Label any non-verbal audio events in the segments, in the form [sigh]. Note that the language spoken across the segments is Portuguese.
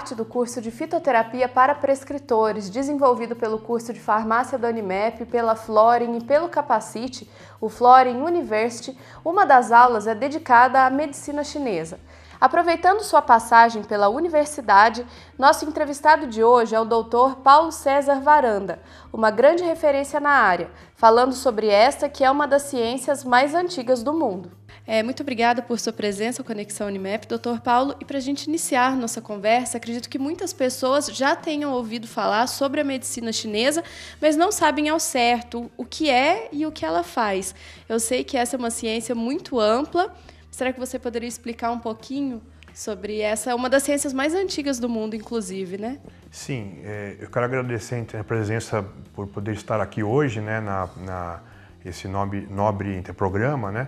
parte do curso de fitoterapia para prescritores, desenvolvido pelo curso de farmácia da Unimep, pela Florin e pelo Capacite, o Florin University, uma das aulas é dedicada à medicina chinesa. Aproveitando sua passagem pela universidade, nosso entrevistado de hoje é o doutor Paulo César Varanda, uma grande referência na área, falando sobre esta que é uma das ciências mais antigas do mundo. É, muito obrigada por sua presença ao Conexão Unimap, doutor Paulo. E para a gente iniciar nossa conversa, acredito que muitas pessoas já tenham ouvido falar sobre a medicina chinesa, mas não sabem ao certo o que é e o que ela faz. Eu sei que essa é uma ciência muito ampla. Será que você poderia explicar um pouquinho sobre essa, uma das ciências mais antigas do mundo, inclusive, né? Sim, é, eu quero agradecer a presença por poder estar aqui hoje, né, na, na esse nobre, nobre interprograma, né?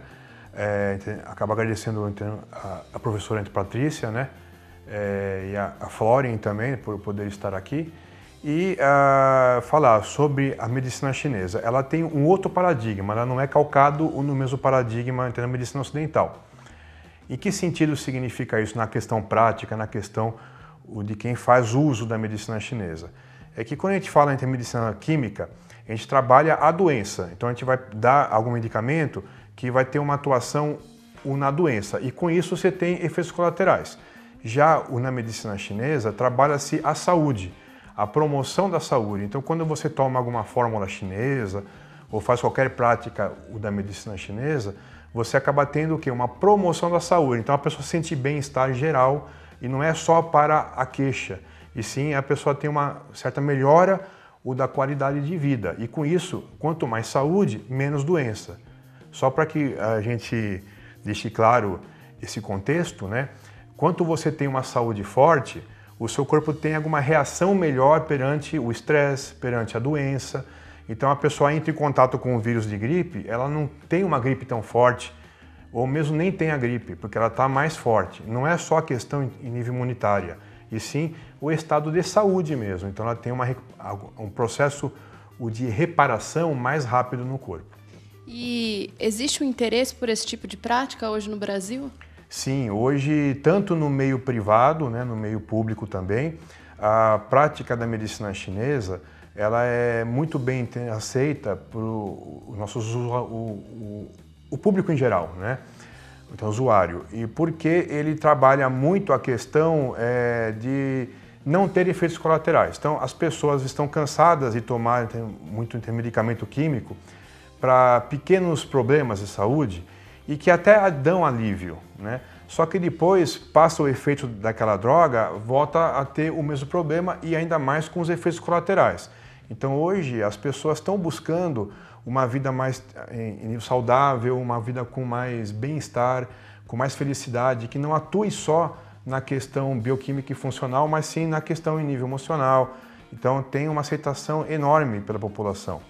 É, acaba agradecendo então, a, a professora Ante então, Patrícia, né? É, e a, a Florian também por poder estar aqui e uh, falar sobre a medicina chinesa. Ela tem um outro paradigma, ela não é calcado no mesmo paradigma da então, medicina ocidental. Em que sentido significa isso na questão prática, na questão de quem faz uso da medicina chinesa? É que quando a gente fala em medicina química, a gente trabalha a doença. Então a gente vai dar algum medicamento que vai ter uma atuação na doença e com isso você tem efeitos colaterais. Já na medicina chinesa trabalha-se a saúde, a promoção da saúde. Então, quando você toma alguma fórmula chinesa ou faz qualquer prática da medicina chinesa, você acaba tendo o que? Uma promoção da saúde. Então, a pessoa sente bem-estar geral e não é só para a queixa, e sim a pessoa tem uma certa melhora ou da qualidade de vida. E com isso, quanto mais saúde, menos doença. Só para que a gente deixe claro esse contexto, né? Quanto você tem uma saúde forte, o seu corpo tem alguma reação melhor perante o estresse, perante a doença. Então a pessoa entra em contato com o vírus de gripe, ela não tem uma gripe tão forte, ou mesmo nem tem a gripe, porque ela está mais forte. Não é só a questão em nível imunitária, e sim o estado de saúde mesmo. Então ela tem uma, um processo de reparação mais rápido no corpo. E existe um interesse por esse tipo de prática hoje no Brasil? Sim, hoje, tanto no meio privado, né, no meio público também, a prática da medicina chinesa ela é muito bem aceita por o, nosso, o, o público em geral, né? Então, usuário. E porque ele trabalha muito a questão é, de não ter efeitos colaterais. Então, as pessoas estão cansadas de tomar muito medicamento químico, para pequenos problemas de saúde e que até dão alívio, né? Só que depois passa o efeito daquela droga, volta a ter o mesmo problema e ainda mais com os efeitos colaterais. Então hoje as pessoas estão buscando uma vida mais eh, saudável, uma vida com mais bem-estar, com mais felicidade, que não atue só na questão bioquímica e funcional, mas sim na questão em nível emocional. Então tem uma aceitação enorme pela população.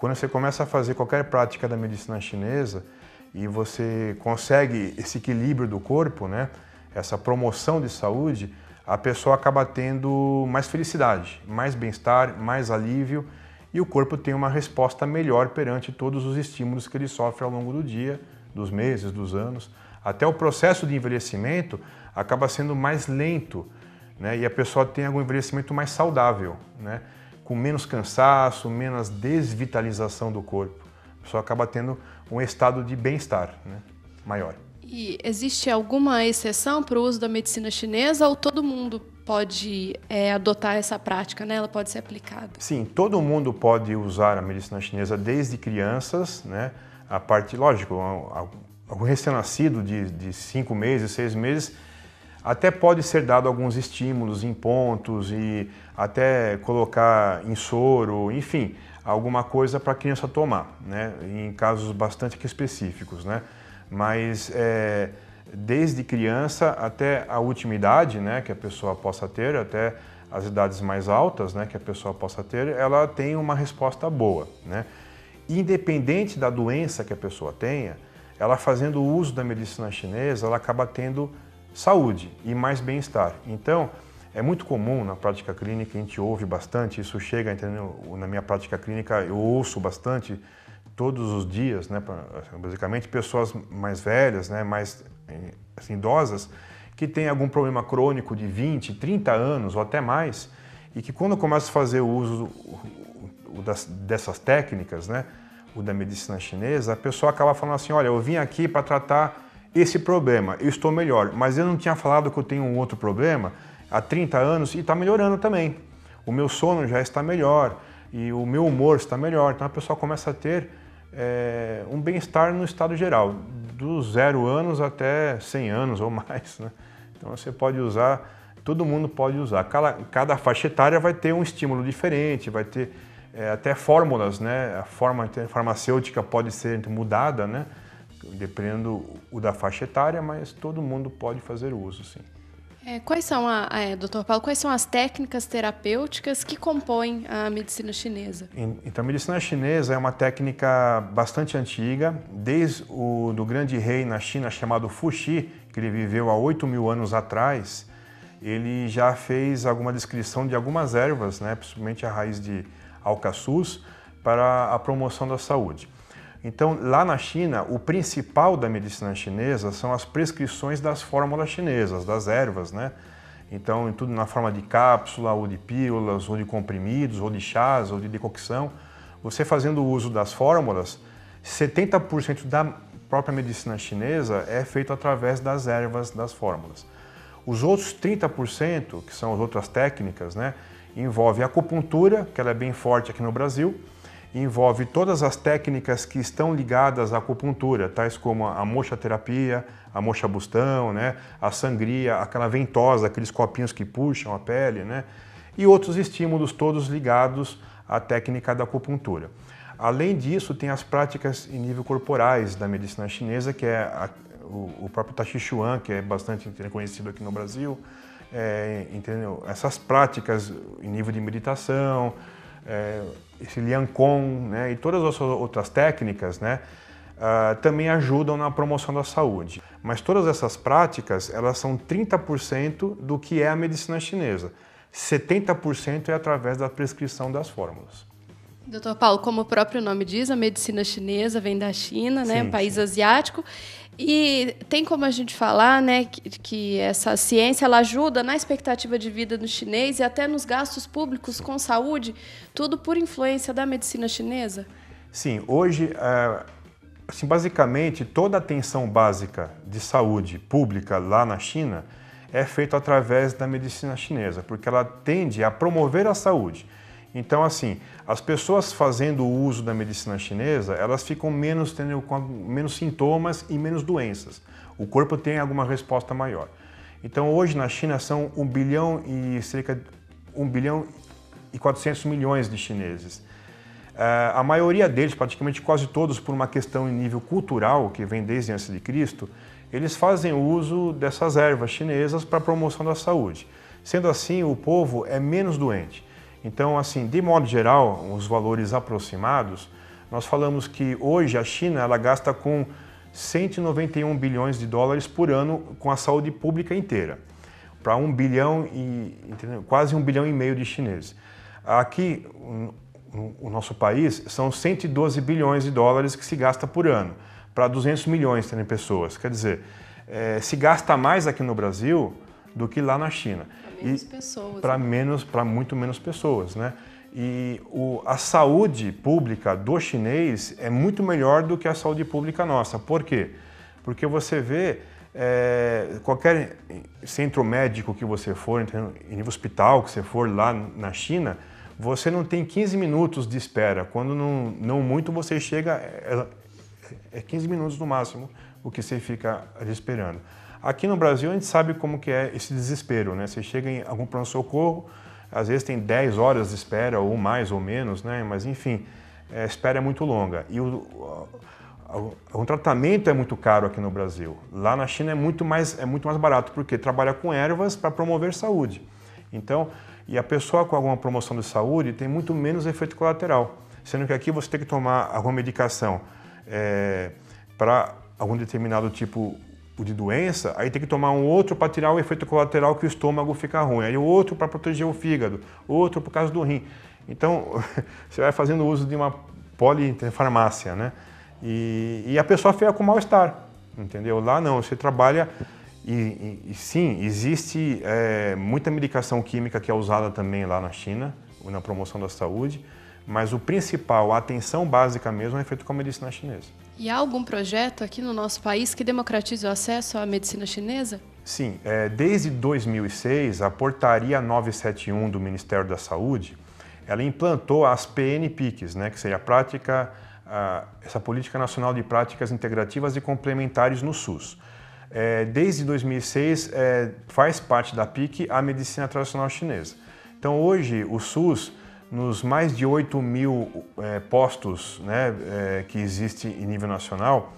Quando você começa a fazer qualquer prática da medicina chinesa e você consegue esse equilíbrio do corpo, né? Essa promoção de saúde, a pessoa acaba tendo mais felicidade, mais bem-estar, mais alívio e o corpo tem uma resposta melhor perante todos os estímulos que ele sofre ao longo do dia, dos meses, dos anos. Até o processo de envelhecimento acaba sendo mais lento né? e a pessoa tem algum envelhecimento mais saudável. Né? com menos cansaço, menos desvitalização do corpo. A pessoa acaba tendo um estado de bem-estar né? maior. E existe alguma exceção para o uso da medicina chinesa ou todo mundo pode é, adotar essa prática, né? Ela pode ser aplicada. Sim, todo mundo pode usar a medicina chinesa desde crianças, né? A parte, lógico, o recém-nascido de, de cinco meses, seis meses, até pode ser dado alguns estímulos em pontos e até colocar em soro, enfim, alguma coisa para a criança tomar, né? em casos bastante específicos. Né? Mas é, desde criança até a última idade né, que a pessoa possa ter, até as idades mais altas né, que a pessoa possa ter, ela tem uma resposta boa. Né? Independente da doença que a pessoa tenha, ela fazendo uso da medicina chinesa, ela acaba tendo saúde e mais bem-estar. Então, é muito comum na prática clínica, a gente ouve bastante, isso chega, entendeu? na minha prática clínica eu ouço bastante todos os dias, né, assim, basicamente pessoas mais velhas, né, mais eh, assim, idosas, que têm algum problema crônico de 20, 30 anos ou até mais, e que quando começa a fazer o uso dessas técnicas, né, o da medicina chinesa, a pessoa acaba falando assim, olha, eu vim aqui para tratar esse problema, eu estou melhor, mas eu não tinha falado que eu tenho um outro problema há 30 anos e está melhorando também. O meu sono já está melhor e o meu humor está melhor. Então a pessoa começa a ter é, um bem-estar no estado geral, dos zero anos até 100 anos ou mais. Né? Então você pode usar, todo mundo pode usar. Cada, cada faixa etária vai ter um estímulo diferente, vai ter é, até fórmulas, né? A forma farmacêutica pode ser mudada, né? dependendo o da faixa etária, mas todo mundo pode fazer uso, sim. É, quais são, a, é, doutor Paulo, quais são as técnicas terapêuticas que compõem a medicina chinesa? Então, a medicina chinesa é uma técnica bastante antiga, desde o do grande rei na China chamado Fuxi, que ele viveu há 8 mil anos atrás, ele já fez alguma descrição de algumas ervas, né, principalmente a raiz de alcaçuz, para a promoção da saúde. Então, lá na China, o principal da medicina chinesa são as prescrições das fórmulas chinesas, das ervas, né? Então, tudo na forma de cápsula, ou de pílulas, ou de comprimidos, ou de chás, ou de decocção. Você fazendo uso das fórmulas, 70% da própria medicina chinesa é feito através das ervas das fórmulas. Os outros 30%, que são as outras técnicas, né, envolve a acupuntura, que ela é bem forte aqui no Brasil, envolve todas as técnicas que estão ligadas à acupuntura, tais como a moxa-terapia, a moxa-bustão, né? a sangria, aquela ventosa, aqueles copinhos que puxam a pele, né? e outros estímulos todos ligados à técnica da acupuntura. Além disso, tem as práticas em nível corporais da medicina chinesa, que é a, o, o, próprio Tashi Chuan, que é bastante conhecido aqui no Brasil, é, entendeu? essas práticas em nível de meditação, é, esse Liancon né, e todas as outras técnicas né, uh, também ajudam na promoção da saúde. Mas todas essas práticas elas são 30% do que é a medicina chinesa. 70% é através da prescrição das fórmulas. Doutor Paulo, como o próprio nome diz, a medicina chinesa vem da China, né, sim, país sim. asiático, e tem como a gente falar, né, que, que essa ciência ela ajuda na expectativa de vida do chinês e até nos gastos públicos com saúde, tudo por influência da medicina chinesa? Sim, hoje, eh, assim, basicamente, toda atenção básica de saúde pública lá na China é feita através da medicina chinesa, porque ela tende a promover a saúde. Então, assim, as pessoas fazendo o uso da medicina chinesa, elas ficam menos tendo menos sintomas e menos doenças. O corpo tem alguma resposta maior. Então, hoje na China são 1 bilhão e cerca 1 bilhão e 400 milhões de chineses. Eh, a maioria deles, praticamente quase todos, por uma questão em nível cultural, que vem desde antes de Cristo, eles fazem uso dessas ervas chinesas para promoção da saúde. Sendo assim, o povo é menos doente. Então, assim, de modo geral, os valores aproximados, nós falamos que hoje a China ela gasta com 191 bilhões de dólares por ano com a saúde pública inteira, para um bilhão e quase um bilhão e meio de chineses. Aqui o nosso país são 112 bilhões de dólares que se gasta por ano para 200 milhões de pessoas. Quer dizer, é, se gasta mais aqui no Brasil do que lá na China menos pessoas. Para né? menos, para muito menos pessoas, né? E o, a saúde pública do chinês é muito melhor do que a saúde pública nossa. Por quê? Porque você vê é, qualquer centro médico que você for, em hospital que você for lá na China, você não tem 15 minutos de espera. Quando não, não muito, você chega, eh, é, é 15 minutos no máximo o que você fica esperando. Aqui no Brasil a gente sabe como que é esse desespero, né? Você chega em algum pronto-socorro, às vezes tem 10 horas de espera, ou mais ou menos, né? Mas enfim, é, a espera é muito longa. E o, o, o, tratamento é muito caro aqui no Brasil. Lá na China é muito mais, é muito mais barato, porque trabalha com ervas para promover saúde. Então, e a pessoa com alguma promoção de saúde tem muito menos efeito colateral. Sendo que aqui você tem que tomar alguma medicação é, para algum determinado tipo tipo de doença, aí tem que tomar um outro para tirar o efeito colateral que o estômago fica ruim, aí outro para proteger o fígado, outro por causa do rim. Então, [laughs] você vai fazendo uso de uma polifarmácia, né? E, e a pessoa fica com mal-estar, entendeu? Lá não, você trabalha e, e, e sim, existe é, muita medicação química que é usada também lá na China, na promoção da saúde, mas o principal, a atenção básica mesmo, é feito com a medicina chinesa. E há algum projeto aqui no nosso país que democratize o acesso à medicina chinesa? Sim, é, desde 2006, a portaria 971 do Ministério da Saúde, ela implantou as PNPICs, né, que seria a prática, a, essa política nacional de práticas integrativas e complementares no SUS. É, desde 2006 é, faz parte da PIC a medicina tradicional chinesa. Então hoje o SUS nos mais de 8 mil é, postos né, é, que existe em nível nacional,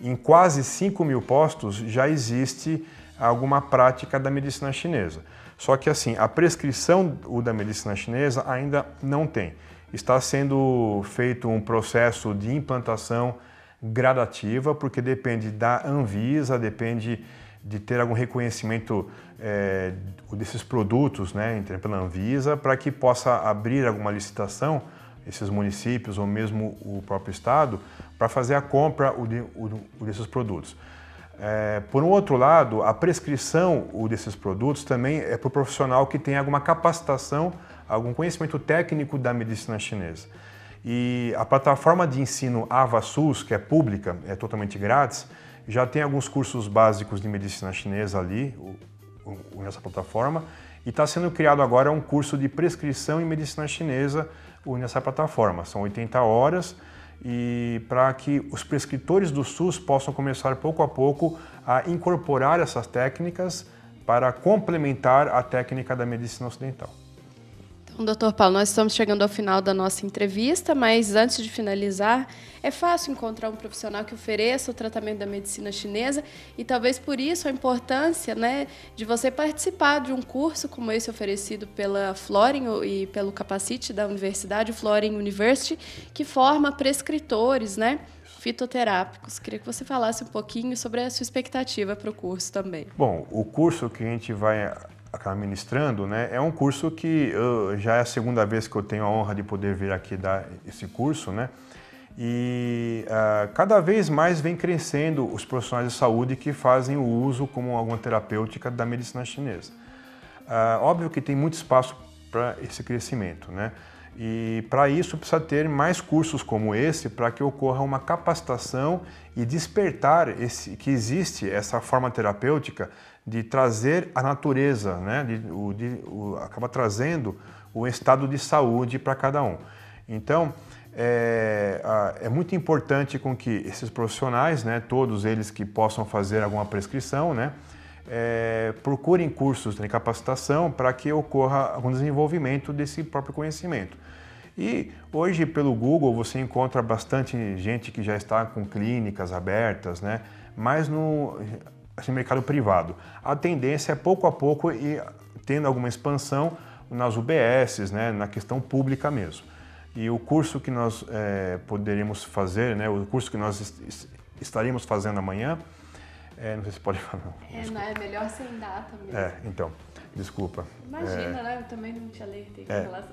em quase 5 mil postos já existe alguma prática da medicina chinesa. Só que assim, a prescrição da medicina chinesa ainda não tem. Está sendo feito um processo de implantação gradativa, porque depende da Anvisa, depende de ter algum reconhecimento é, desses produtos, né, pela Anvisa, para que possa abrir alguma licitação esses municípios ou mesmo o próprio estado para fazer a compra desses produtos. É, por um outro lado, a prescrição desses produtos também é para o profissional que tem alguma capacitação, algum conhecimento técnico da medicina chinesa. E a plataforma de ensino AvaSUS, que é pública, é totalmente grátis, já tem alguns cursos básicos de medicina chinesa ali, nessa plataforma, e está sendo criado agora um curso de prescrição em medicina chinesa nessa plataforma. São 80 horas e para que os prescritores do SUS possam começar pouco a pouco a incorporar essas técnicas para complementar a técnica da medicina ocidental. Doutor Paulo, nós estamos chegando ao final da nossa entrevista, mas antes de finalizar, é fácil encontrar um profissional que ofereça o tratamento da medicina chinesa e talvez por isso a importância né, de você participar de um curso como esse oferecido pela Florin e pelo Capacite da Universidade, Florin University, que forma prescritores né, fitoterápicos. Queria que você falasse um pouquinho sobre a sua expectativa para o curso também. Bom, o curso que a gente vai acaba ministrando, né, é um curso que eu, já é a segunda vez que eu tenho a honra de poder vir aqui dar esse curso, né, e uh, cada vez mais vem crescendo os profissionais de saúde que fazem o uso como alguma terapêutica da medicina chinesa. Uh, óbvio que tem muito espaço para esse crescimento, né, e para isso precisa ter mais cursos como esse para que ocorra uma capacitação e despertar esse, que existe essa forma terapêutica de trazer a natureza, né? De, o, de, o, acaba trazendo o estado de saúde para cada um. Então é, é, muito importante com que esses profissionais, né, todos eles que possam fazer alguma prescrição, né, é, procurem cursos de capacitação para que ocorra algum desenvolvimento desse próprio conhecimento. E hoje, pelo Google, você encontra bastante gente que já está com clínicas abertas, né? mas no assim, mercado privado. A tendência é pouco a pouco e tendo alguma expansão nas UBSs, né? na questão pública mesmo. E o curso que nós é, poderíamos fazer, né? o curso que nós est estaremos fazendo amanhã, é, não sei se pode [laughs] falar. É, não, é melhor sem data mesmo. É, então, desculpa. Imagina, é, né? Eu também não te alertei é, relação...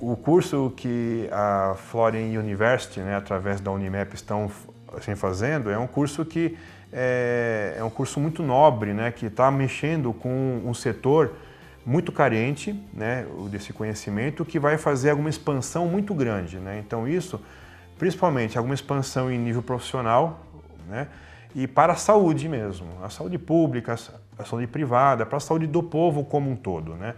O curso que a Florian University, né, através da Unimap, estão assim, fazendo é um curso que é, é um curso muito nobre, né, que está mexendo com um setor muito carente né, desse conhecimento que vai fazer alguma expansão muito grande. Né? Então isso, principalmente alguma expansão em nível profissional, né? e para a saúde mesmo, a saúde pública, a saúde privada, para a saúde do povo como um todo, né?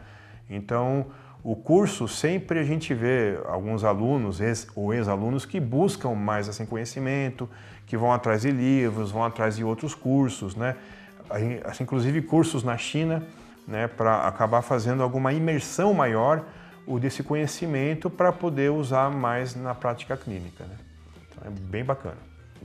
Então, o curso sempre a gente vê alguns alunos ex, ou ex-alunos que buscam mais assim conhecimento, que vão atrás de livros, vão atrás de outros cursos, né? Assim, inclusive cursos na China, né, para acabar fazendo alguma imersão maior o desse conhecimento para poder usar mais na prática clínica, né? Então é bem bacana.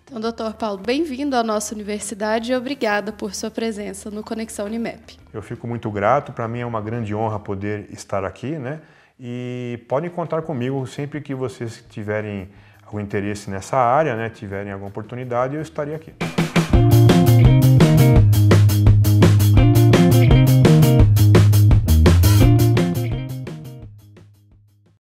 Então, doutor Paulo, bem-vindo à nossa universidade e obrigada por sua presença no Conexão Unimep. Eu fico muito grato, para mim é uma grande honra poder estar aqui, né? E podem contar comigo sempre que vocês tiverem algum interesse nessa área, né, tiverem alguma oportunidade, eu estarei aqui.